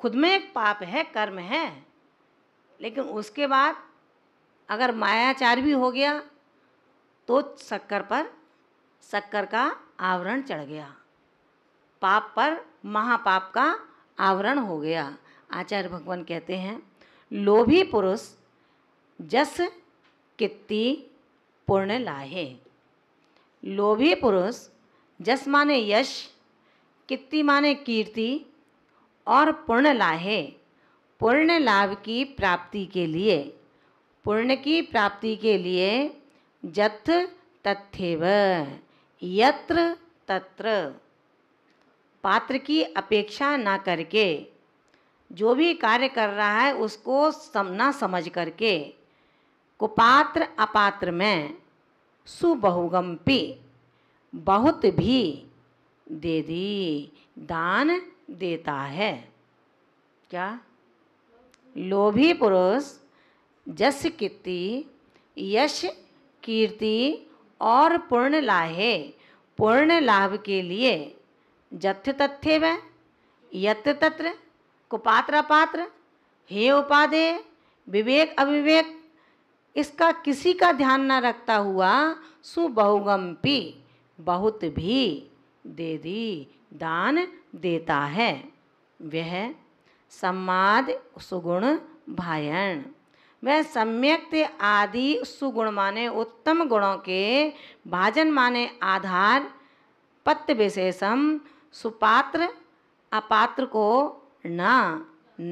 खुद में एक पाप है कर्म है लेकिन उसके बाद अगर मायाचार भी हो गया तो शक्कर पर शक्कर का आवरण चढ़ गया पाप पर महापाप का आवरण हो गया आचार्य भगवान कहते हैं लोभी पुरुष जस कित्ती पूर्ण लाहे लोभी पुरुष जस माने यश कित्ती माने कीर्ति और पूर्ण लाहे पूर्ण लाभ की प्राप्ति के लिए पूर्ण की प्राप्ति के लिए जथ तथ्यव यत्र तत्र पात्र की अपेक्षा ना करके जो भी कार्य कर रहा है उसको सम ना समझ करके कुपात्र अपात्र में सुबहुगम्पी बहुत भी दे दी दान देता है क्या लोभी पुरुष जस कीर्ति यश कीर्ति और पूर्ण लाहे पूर्ण लाभ के लिए जथ्य तथ्य व यत्र तत्र कुपात्र पात्र हे उपाधे विवेक अविवेक इसका किसी का ध्यान न रखता हुआ सुबहुगम पी बहुत भी दे दी दान देता है वह सम्माद सुगुण भायण वह सम्यक आदि सुगुण माने उत्तम गुणों के भाजन माने आधार पत्त विशेषम सुपात्र अपात्र को न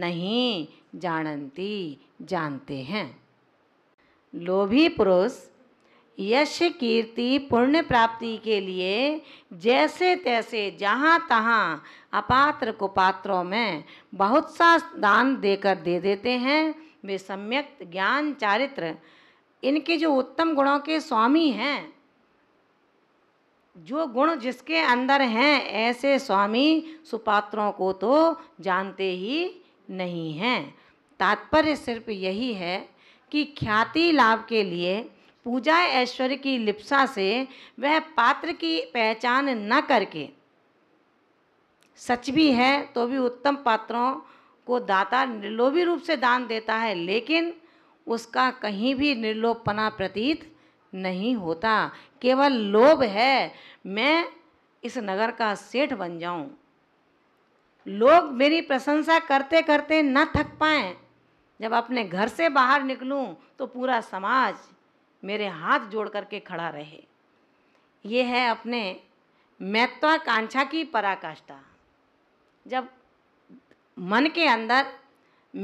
नहीं जानती जानते हैं लोभी पुरुष यश कीर्ति पुण्य प्राप्ति के लिए जैसे तैसे जहाँ तहाँ अपात्र कुपात्रों में बहुत सा दान देकर दे देते हैं वे सम्यक ज्ञान चारित्र इनके जो उत्तम गुणों के स्वामी हैं जो गुण जिसके अंदर हैं ऐसे स्वामी सुपात्रों को तो जानते ही नहीं हैं तात्पर्य सिर्फ यही है कि ख्याति लाभ के लिए पूजा ऐश्वर्य की लिप्सा से वह पात्र की पहचान न करके सच भी है तो भी उत्तम पात्रों को दाता निर्लोभी रूप से दान देता है लेकिन उसका कहीं भी निर्लोभपना प्रतीत नहीं होता केवल लोभ है मैं इस नगर का सेठ बन जाऊं लोग मेरी प्रशंसा करते करते न थक पाएँ जब अपने घर से बाहर निकलूं तो पूरा समाज मेरे हाथ जोड़ करके खड़ा रहे ये है अपने महत्वाकांक्षा की पराकाष्ठा जब मन के अंदर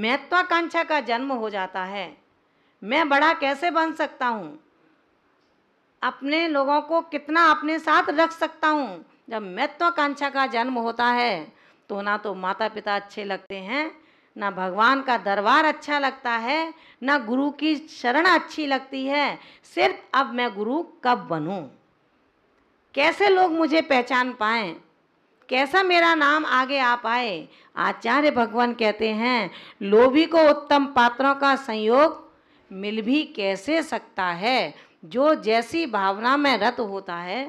महत्वाकांक्षा का जन्म हो जाता है मैं बड़ा कैसे बन सकता हूँ अपने लोगों को कितना अपने साथ रख सकता हूँ जब महत्वाकांक्षा का जन्म होता है तो ना तो माता पिता अच्छे लगते हैं ना भगवान का दरबार अच्छा लगता है ना गुरु की शरण अच्छी लगती है सिर्फ अब मैं गुरु कब बनूं? कैसे लोग मुझे पहचान पाए कैसा मेरा नाम आगे आ पाए आचार्य भगवान कहते हैं लोभी को उत्तम पात्रों का संयोग मिल भी कैसे सकता है जो जैसी भावना में रत होता है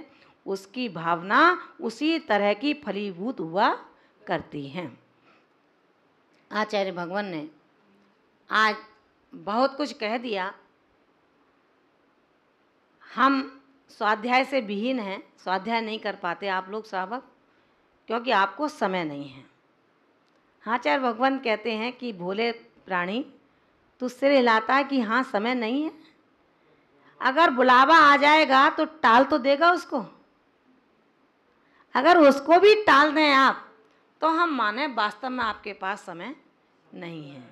उसकी भावना उसी तरह की फलीभूत हुआ करती हैं आचार्य भगवान ने आज बहुत कुछ कह दिया हम स्वाध्याय से विहीन हैं स्वाध्याय नहीं कर पाते आप लोग सावक क्योंकि आपको समय नहीं है आचार्य भगवान कहते हैं कि भोले प्राणी तुझसे हिलाता है कि हाँ समय नहीं है अगर बुलावा आ जाएगा तो टाल तो देगा उसको अगर उसको भी टाल दें आप तो हम माने वास्तव में आपके पास समय नहीं है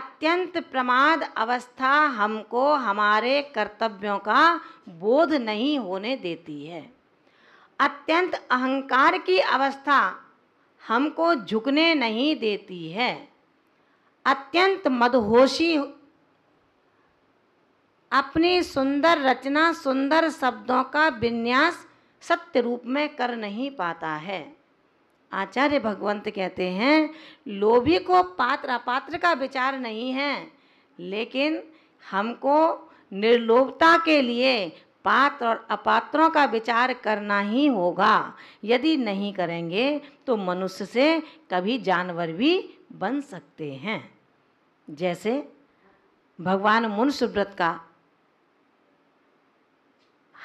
अत्यंत प्रमाद अवस्था हमको हमारे कर्तव्यों का बोध नहीं होने देती है अत्यंत अहंकार की अवस्था हमको झुकने नहीं देती है अत्यंत मदहोशी अपनी सुंदर रचना सुंदर शब्दों का विन्यास सत्य रूप में कर नहीं पाता है आचार्य भगवंत कहते हैं लोभी को पात्र अपात्र का विचार नहीं है लेकिन हमको निर्लोभता के लिए पात्र और अपात्रों का विचार करना ही होगा यदि नहीं करेंगे तो मनुष्य से कभी जानवर भी बन सकते हैं जैसे भगवान मुनसुव्रत का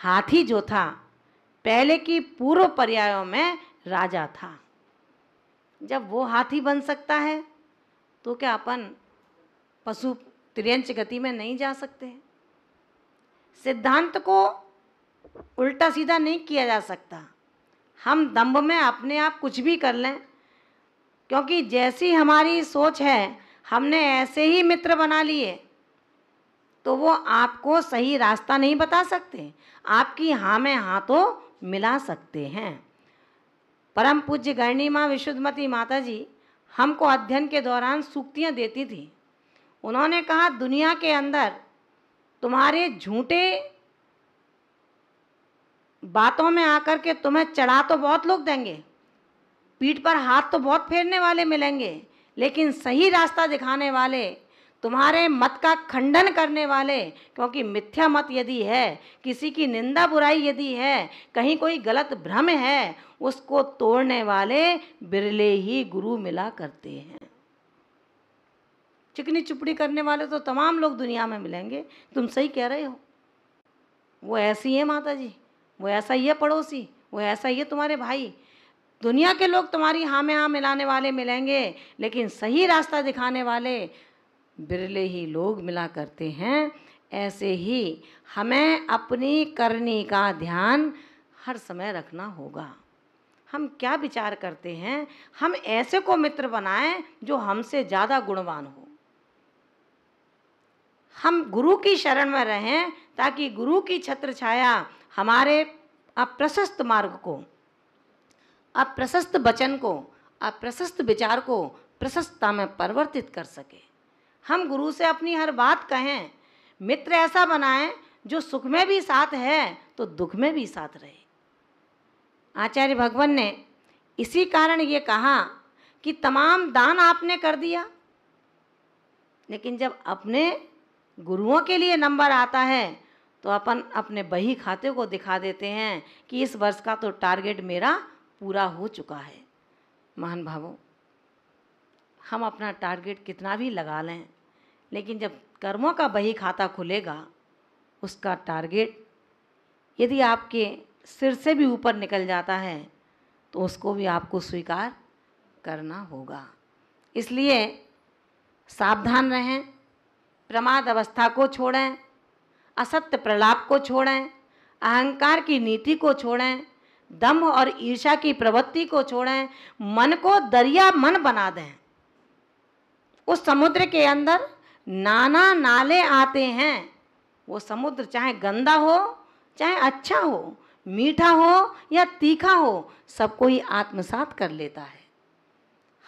हाथी जो था पहले की पूर्व पर्यायों में राजा था जब वो हाथी बन सकता है तो क्या अपन पशु त्रियंच गति में नहीं जा सकते सिद्धांत को उल्टा सीधा नहीं किया जा सकता हम दम्भ में अपने आप कुछ भी कर लें क्योंकि जैसी हमारी सोच है हमने ऐसे ही मित्र बना लिए तो वो आपको सही रास्ता नहीं बता सकते आपकी हाँ में हाँ तो मिला सकते हैं परम पूज्य गर्णी माँ विशुद्धमती माता जी हमको अध्ययन के दौरान सूक्तियाँ देती थी उन्होंने कहा दुनिया के अंदर तुम्हारे झूठे बातों में आकर के तुम्हें चढ़ा तो बहुत लोग देंगे पीठ पर हाथ तो बहुत फेरने वाले मिलेंगे लेकिन सही रास्ता दिखाने वाले तुम्हारे मत का खंडन करने वाले क्योंकि मिथ्या मत यदि है किसी की निंदा बुराई यदि है कहीं कोई गलत भ्रम है उसको तोड़ने वाले बिरले ही गुरु मिला करते हैं चिकनी चुपड़ी करने वाले तो तमाम लोग दुनिया में मिलेंगे तुम सही कह रहे हो वो ऐसी है माता जी वो ऐसा ही है पड़ोसी वो ऐसा ही है तुम्हारे भाई दुनिया के लोग तुम्हारी हाँ में हाँ मिलाने वाले मिलेंगे लेकिन सही रास्ता दिखाने वाले बिरले ही लोग मिला करते हैं ऐसे ही हमें अपनी करनी का ध्यान हर समय रखना होगा हम क्या विचार करते हैं हम ऐसे को मित्र बनाएं जो हमसे ज़्यादा गुणवान हो हम गुरु की शरण में रहें ताकि गुरु की छत्र छाया हमारे अप्रशस्त मार्ग को अप्रशस्त वचन को अप्रशस्त विचार को प्रशस्तता में परिवर्तित कर सके हम गुरु से अपनी हर बात कहें मित्र ऐसा बनाएं जो सुख में भी साथ है तो दुख में भी साथ रहे आचार्य भगवान ने इसी कारण ये कहा कि तमाम दान आपने कर दिया लेकिन जब अपने गुरुओं के लिए नंबर आता है तो अपन अपने बही खाते को दिखा देते हैं कि इस वर्ष का तो टारगेट मेरा पूरा हो चुका है महान भावों हम अपना टारगेट कितना भी लगा लें लेकिन जब कर्मों का बही खाता खुलेगा उसका टारगेट यदि आपके सिर से भी ऊपर निकल जाता है तो उसको भी आपको स्वीकार करना होगा इसलिए सावधान रहें प्रमाद अवस्था को छोड़ें असत्य प्रलाप को छोड़ें अहंकार की नीति को छोड़ें दम और ईर्षा की प्रवृत्ति को छोड़ें मन को दरिया मन बना दें उस समुद्र के अंदर नाना नाले आते हैं वो समुद्र चाहे गंदा हो चाहे अच्छा हो मीठा हो या तीखा हो सबको ही आत्मसात कर लेता है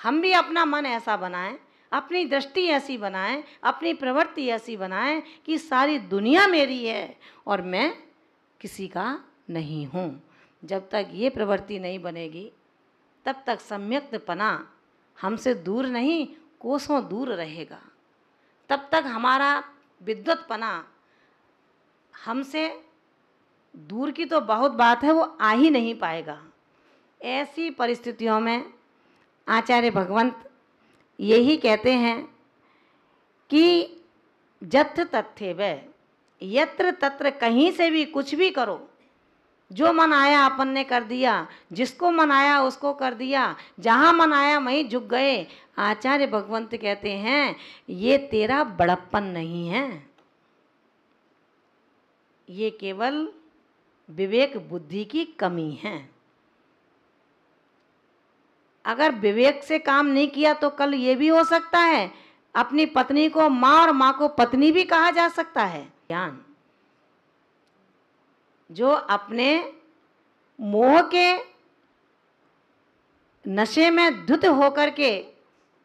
हम भी अपना मन ऐसा बनाएं अपनी दृष्टि ऐसी बनाएं अपनी प्रवृत्ति ऐसी बनाएं कि सारी दुनिया मेरी है और मैं किसी का नहीं हूँ जब तक ये प्रवृत्ति नहीं बनेगी तब तक सम्यक्तपना पना हमसे दूर नहीं कोसों दूर रहेगा तब तक हमारा विद्वतपना हमसे दूर की तो बहुत बात है वो आ ही नहीं पाएगा ऐसी परिस्थितियों में आचार्य भगवंत यही कहते हैं कि जथ तथ्य व यत्र तत्र कहीं से भी कुछ भी करो जो मन आया अपन ने कर दिया जिसको मन आया उसको कर दिया जहाँ मन आया वहीं झुक गए आचार्य भगवंत कहते हैं ये तेरा बड़प्पन नहीं है ये केवल विवेक बुद्धि की कमी है अगर विवेक से काम नहीं किया तो कल ये भी हो सकता है अपनी पत्नी को माँ और माँ को पत्नी भी कहा जा सकता है ज्ञान जो अपने मोह के नशे में धुत होकर के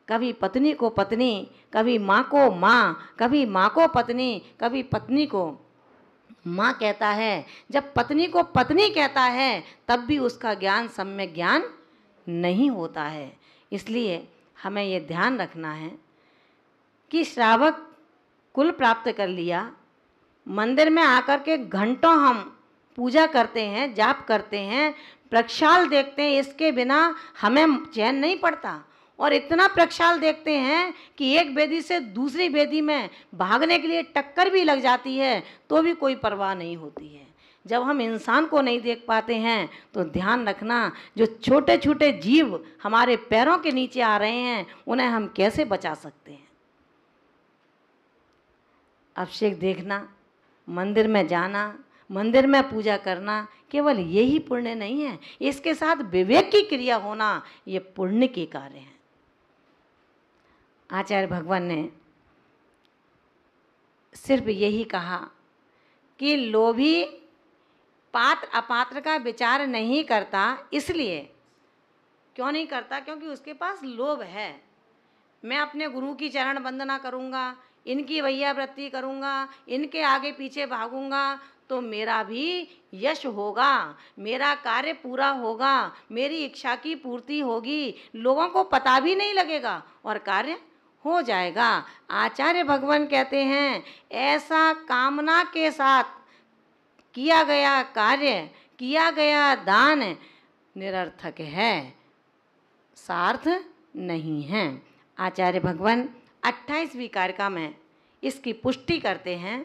कभी पत्नी को पत्नी कभी माँ को माँ कभी माँ को पत्नी कभी पत्नी को माँ कहता है जब पत्नी को पत्नी कहता है तब भी उसका ज्ञान सम्य ज्ञान नहीं होता है इसलिए हमें ये ध्यान रखना है कि श्रावक कुल प्राप्त कर लिया मंदिर में आकर के घंटों हम पूजा करते हैं जाप करते हैं प्रक्षाल देखते हैं इसके बिना हमें चैन नहीं पड़ता और इतना प्रक्षाल देखते हैं कि एक बेदी से दूसरी बेदी में भागने के लिए टक्कर भी लग जाती है तो भी कोई परवाह नहीं होती है जब हम इंसान को नहीं देख पाते हैं तो ध्यान रखना जो छोटे छोटे जीव हमारे पैरों के नीचे आ रहे हैं उन्हें हम कैसे बचा सकते हैं अभिषेक देखना मंदिर में जाना मंदिर में पूजा करना केवल यही पुण्य नहीं है इसके साथ विवेक की क्रिया होना ये पुण्य के कार्य हैं आचार्य भगवान ने सिर्फ यही कहा कि लोभी पात्र अपात्र का विचार नहीं करता इसलिए क्यों नहीं करता क्योंकि उसके पास लोभ है मैं अपने गुरु की चरण वंदना करूँगा इनकी वैया वृत्ति करूंगा इनके आगे पीछे भागूंगा तो मेरा भी यश होगा मेरा कार्य पूरा होगा मेरी इच्छा की पूर्ति होगी लोगों को पता भी नहीं लगेगा और कार्य हो जाएगा आचार्य भगवान कहते हैं ऐसा कामना के साथ किया गया कार्य किया गया दान निरर्थक है सार्थ नहीं है आचार्य भगवान अट्ठाईसवीं कार्यक्रम में इसकी पुष्टि करते हैं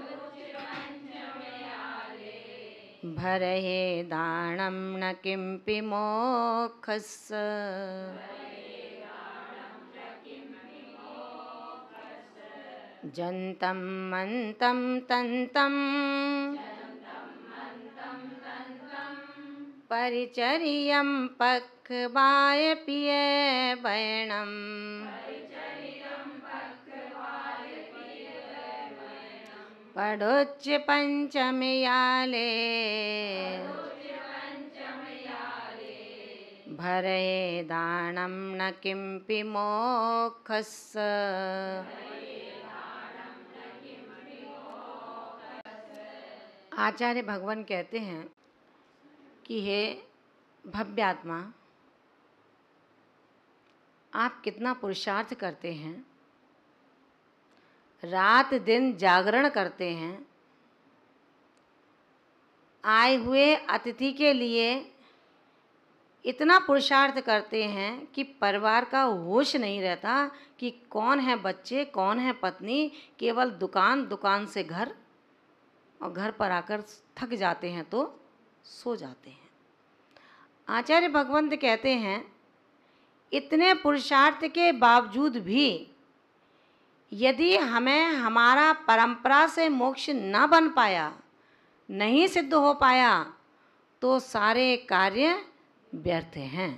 भरहेदाणं न किमपि मोक्षस् जन्तं मन्तं तन्तं परिचर्यं पक्वाय पिये बैणम् पढ़ोच पंचमयाले भरे दान न किमपि मोक्षस् आचार्य भगवान कहते हैं कि हे भव्यात्मा आप कितना पुरुषार्थ करते हैं रात दिन जागरण करते हैं आए हुए अतिथि के लिए इतना पुरुषार्थ करते हैं कि परिवार का होश नहीं रहता कि कौन है बच्चे कौन है पत्नी केवल दुकान दुकान से घर और घर पर आकर थक जाते हैं तो सो जाते हैं आचार्य भगवंत कहते हैं इतने पुरुषार्थ के बावजूद भी यदि हमें हमारा परंपरा से मोक्ष न बन पाया नहीं सिद्ध हो पाया तो सारे कार्य व्यर्थ हैं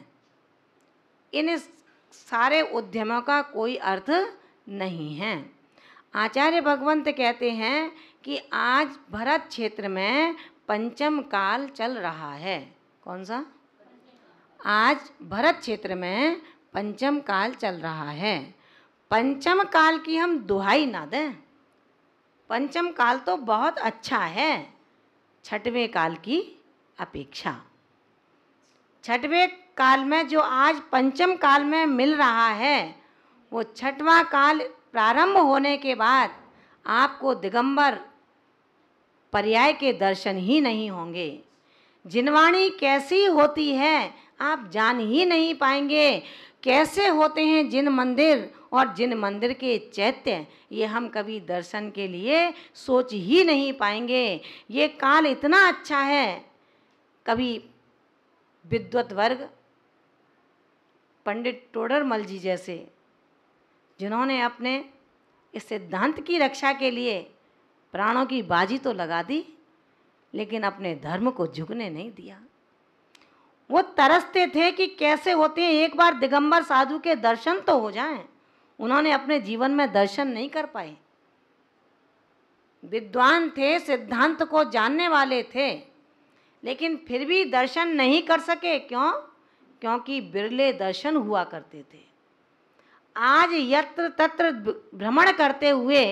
इन सारे उद्यमों का कोई अर्थ नहीं है आचार्य भगवंत कहते हैं कि आज भरत क्षेत्र में पंचम काल चल रहा है कौन सा आज भरत क्षेत्र में पंचम काल चल रहा है पंचम काल की हम दुहाई ना दें पंचम काल तो बहुत अच्छा है छठवें काल की अपेक्षा छठवें काल में जो आज पंचम काल में मिल रहा है वो छठवा काल प्रारंभ होने के बाद आपको दिगंबर पर्याय के दर्शन ही नहीं होंगे जिनवाणी कैसी होती है आप जान ही नहीं पाएंगे कैसे होते हैं जिन मंदिर और जिन मंदिर के चैत्य ये हम कभी दर्शन के लिए सोच ही नहीं पाएंगे ये काल इतना अच्छा है कभी विद्वत वर्ग पंडित टोडरमल जी जैसे जिन्होंने अपने इस सिद्धांत की रक्षा के लिए प्राणों की बाजी तो लगा दी लेकिन अपने धर्म को झुकने नहीं दिया वो तरसते थे कि कैसे होते हैं एक बार दिगंबर साधु के दर्शन तो हो जाएं उन्होंने अपने जीवन में दर्शन नहीं कर पाए विद्वान थे सिद्धांत को जानने वाले थे लेकिन फिर भी दर्शन नहीं कर सके क्यों क्योंकि बिरले दर्शन हुआ करते थे आज यत्र तत्र भ्रमण करते हुए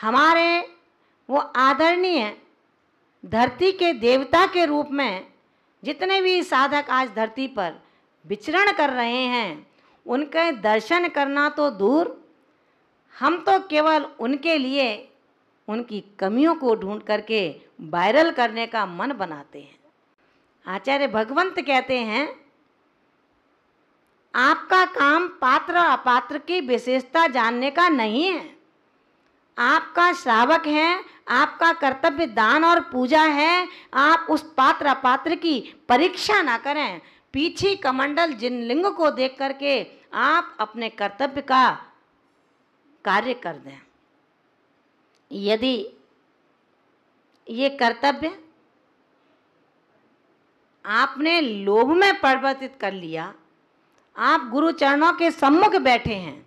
हमारे वो आदरणीय धरती के देवता के रूप में जितने भी साधक आज धरती पर विचरण कर रहे हैं उनके दर्शन करना तो दूर हम तो केवल उनके लिए उनकी कमियों को ढूंढ करके वायरल करने का मन बनाते हैं आचार्य भगवंत कहते हैं आपका काम पात्र अपात्र की विशेषता जानने का नहीं है आपका श्रावक है आपका कर्तव्य दान और पूजा है आप उस पात्र अपात्र की परीक्षा ना करें पीछे कमंडल जिन लिंग को देख करके आप अपने कर्तव्य का कार्य कर दें यदि ये कर्तव्य आपने लोभ में परिवर्तित कर लिया आप गुरु चरणों के सम्मुख बैठे हैं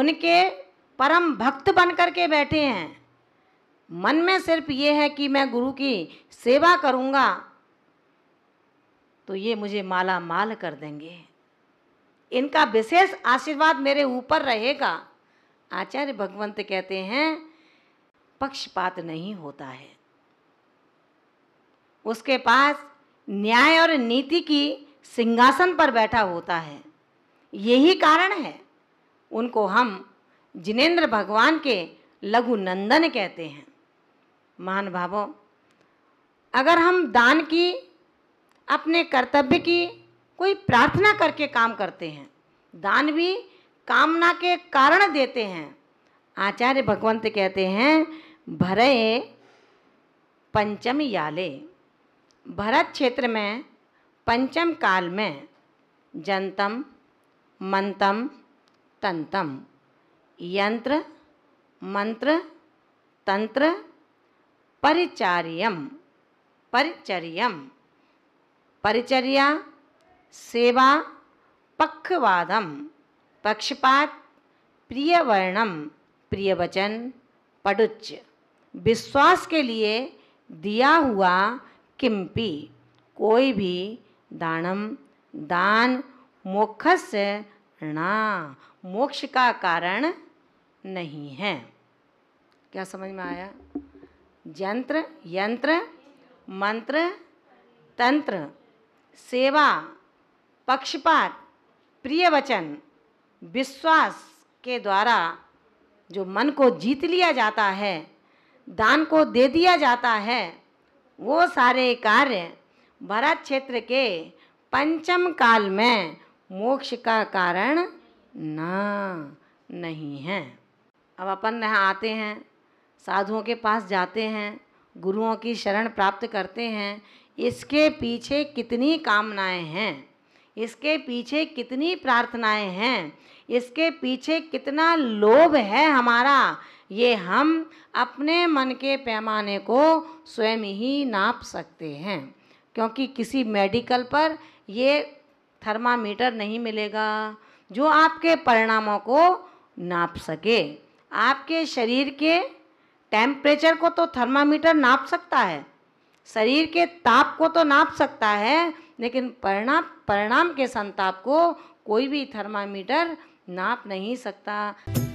उनके परम भक्त बन कर के बैठे हैं मन में सिर्फ ये है कि मैं गुरु की सेवा करूँगा तो ये मुझे माला माल कर देंगे इनका विशेष आशीर्वाद मेरे ऊपर रहेगा आचार्य भगवंत कहते हैं पक्षपात नहीं होता है उसके पास न्याय और नीति की सिंहासन पर बैठा होता है यही कारण है उनको हम जिनेंद्र भगवान के लघु नंदन कहते हैं महान भावो अगर हम दान की अपने कर्तव्य की कोई प्रार्थना करके काम करते हैं दान भी कामना के कारण देते हैं आचार्य भगवंत कहते हैं भरे पंचम याले भरत क्षेत्र में पंचम काल में जंतम मंतम तंतम यंत्र मंत्र तंत्र परिचार्यम परिचर्यम परिचर्या सेवा पक्षवादम पक्षपात प्रियवर्णम प्रियवचन पडुच्च विश्वास के लिए दिया हुआ किम्पी कोई भी दानम दान मोक्ष ना मोक्ष का कारण नहीं है क्या समझ में आया यंत्र यंत्र मंत्र तंत्र सेवा पक्षपात प्रिय वचन विश्वास के द्वारा जो मन को जीत लिया जाता है दान को दे दिया जाता है वो सारे कार्य भरत क्षेत्र के पंचम काल में मोक्ष का कारण ना नहीं है अब अपन यहाँ आते हैं साधुओं के पास जाते हैं गुरुओं की शरण प्राप्त करते हैं इसके पीछे कितनी कामनाएं हैं इसके पीछे कितनी प्रार्थनाएं हैं इसके पीछे कितना लोभ है हमारा ये हम अपने मन के पैमाने को स्वयं ही नाप सकते हैं क्योंकि किसी मेडिकल पर ये थर्मामीटर नहीं मिलेगा जो आपके परिणामों को नाप सके आपके शरीर के टेम्परेचर को तो थर्मामीटर नाप सकता है शरीर के ताप को तो नाप सकता है लेकिन परिणाम परिणाम के संताप को कोई भी थर्मामीटर नाप नहीं सकता